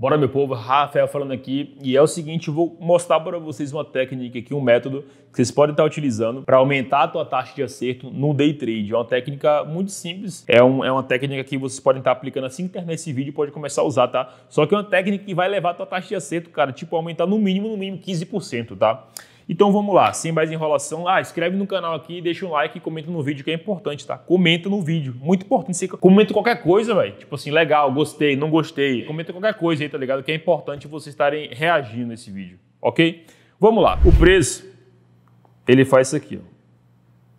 Bora, meu povo, Rafael falando aqui e é o seguinte, eu vou mostrar para vocês uma técnica aqui, um método que vocês podem estar tá utilizando para aumentar a tua taxa de acerto no day trade. É uma técnica muito simples, é, um, é uma técnica que vocês podem estar tá aplicando assim que terminar esse vídeo, pode começar a usar, tá? Só que é uma técnica que vai levar a tua taxa de acerto, cara, tipo aumentar no mínimo, no mínimo 15%, tá? Então vamos lá, sem mais enrolação. Ah, inscreve no canal aqui, deixa um like e comenta no vídeo que é importante, tá? Comenta no vídeo, muito importante. Você comenta qualquer coisa, velho. Tipo assim, legal, gostei, não gostei. Comenta qualquer coisa aí, tá ligado? Que é importante vocês estarem reagindo nesse vídeo, ok? Vamos lá. O preço, ele faz isso aqui, ó.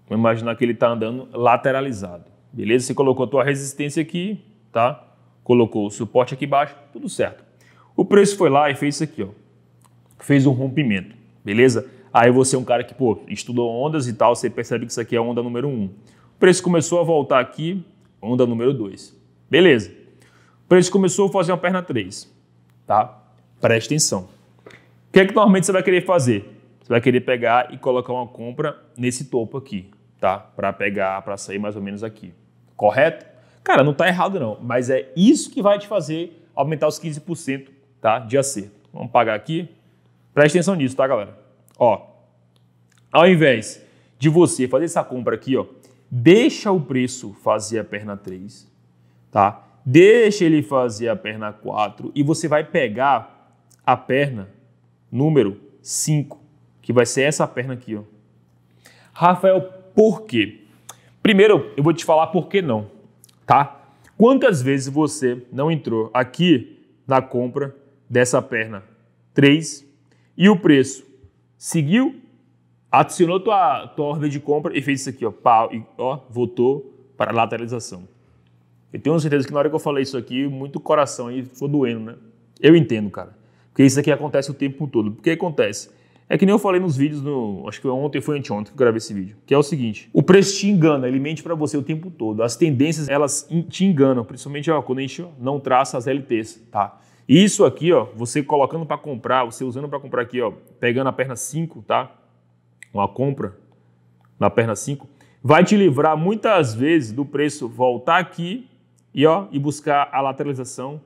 Vamos imaginar que ele está andando lateralizado, beleza? Você colocou a tua resistência aqui, tá? Colocou o suporte aqui embaixo, tudo certo. O preço foi lá e fez isso aqui, ó. Fez um rompimento, beleza? Aí você é um cara que, pô, estudou ondas e tal, você percebe que isso aqui é onda número 1. Um. O preço começou a voltar aqui, onda número 2. Beleza. O preço começou a fazer uma perna 3, tá? Presta atenção. O que é que normalmente você vai querer fazer? Você vai querer pegar e colocar uma compra nesse topo aqui, tá? Para pegar, para sair mais ou menos aqui. Correto? Cara, não tá errado não, mas é isso que vai te fazer aumentar os 15%, tá? De acerto. Vamos pagar aqui. Presta atenção nisso, tá, galera? Ó, ao invés de você fazer essa compra aqui, ó, deixa o preço fazer a perna 3, tá? Deixa ele fazer a perna 4 e você vai pegar a perna número 5, que vai ser essa perna aqui, ó. Rafael, por quê? Primeiro, eu vou te falar por que não, tá? Quantas vezes você não entrou aqui na compra dessa perna 3 e o preço seguiu Adicionou tua, tua ordem de compra e fez isso aqui, ó, pau, e, ó, voltou para a lateralização. Eu tenho certeza que na hora que eu falei isso aqui, muito coração aí ficou doendo, né? Eu entendo, cara. Porque isso aqui acontece o tempo todo. Porque acontece? É que nem eu falei nos vídeos, no, acho que ontem foi anteontem que eu gravei esse vídeo, que é o seguinte: o preço te engana, ele mente para você o tempo todo. As tendências, elas te enganam, principalmente ó, quando a gente não traça as LTs, tá? Isso aqui, ó, você colocando para comprar, você usando para comprar aqui, ó, pegando a perna 5, tá? uma compra na perna 5, vai te livrar muitas vezes do preço voltar aqui e, ó, e buscar a lateralização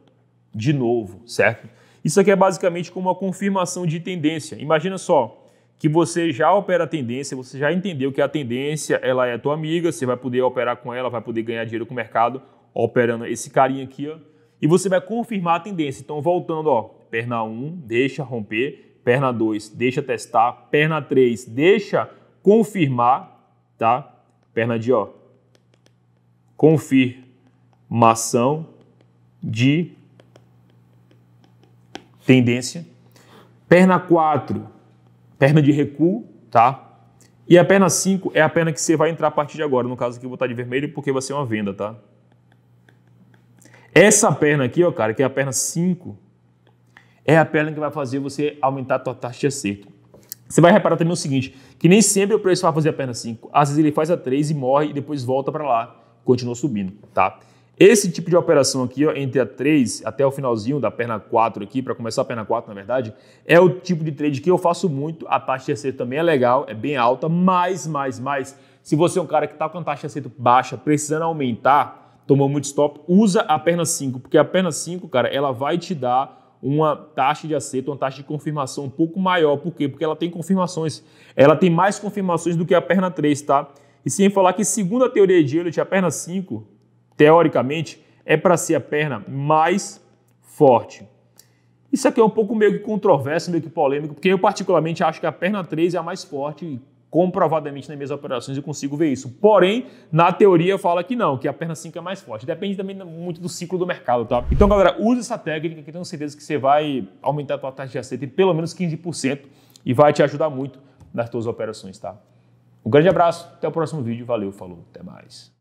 de novo, certo? Isso aqui é basicamente como uma confirmação de tendência. Imagina só que você já opera a tendência, você já entendeu que a tendência ela é tua amiga, você vai poder operar com ela, vai poder ganhar dinheiro com o mercado operando esse carinha aqui, ó, e você vai confirmar a tendência. Então, voltando, ó, perna 1, deixa romper, Perna 2, deixa testar. Perna 3, deixa confirmar, tá? Perna de ó. Confirmação de tendência. Perna 4, perna de recuo, tá? E a perna 5 é a perna que você vai entrar a partir de agora. No caso aqui eu vou estar de vermelho porque vai ser uma venda, tá? Essa perna aqui, ó, cara, que é a perna 5, é a perna que vai fazer você aumentar a tua taxa de acerto. Você vai reparar também o seguinte, que nem sempre o preço vai fazer a perna 5. Às vezes ele faz a 3 e morre e depois volta para lá, continua subindo, tá? Esse tipo de operação aqui, ó, entre a 3 até o finalzinho da perna 4 aqui, para começar a perna 4, na verdade, é o tipo de trade que eu faço muito. A taxa de acerto também é legal, é bem alta, mas, mais, mais, se você é um cara que está com a taxa de acerto baixa, precisando aumentar, tomou muito stop, usa a perna 5, porque a perna 5, cara, ela vai te dar uma taxa de acerto, uma taxa de confirmação um pouco maior. Por quê? Porque ela tem confirmações, ela tem mais confirmações do que a perna 3, tá? E sem falar que, segundo a teoria de Elliott, a perna 5, teoricamente, é para ser a perna mais forte. Isso aqui é um pouco meio que controverso, meio que polêmico, porque eu particularmente acho que a perna 3 é a mais forte comprovadamente nas minhas operações eu consigo ver isso. Porém, na teoria fala que não, que a perna 5 é mais forte. Depende também muito do ciclo do mercado, tá? Então, galera, use essa técnica que eu tenho certeza que você vai aumentar a tua taxa de acerto em pelo menos 15% e vai te ajudar muito nas tuas operações, tá? Um grande abraço, até o próximo vídeo, valeu, falou, até mais.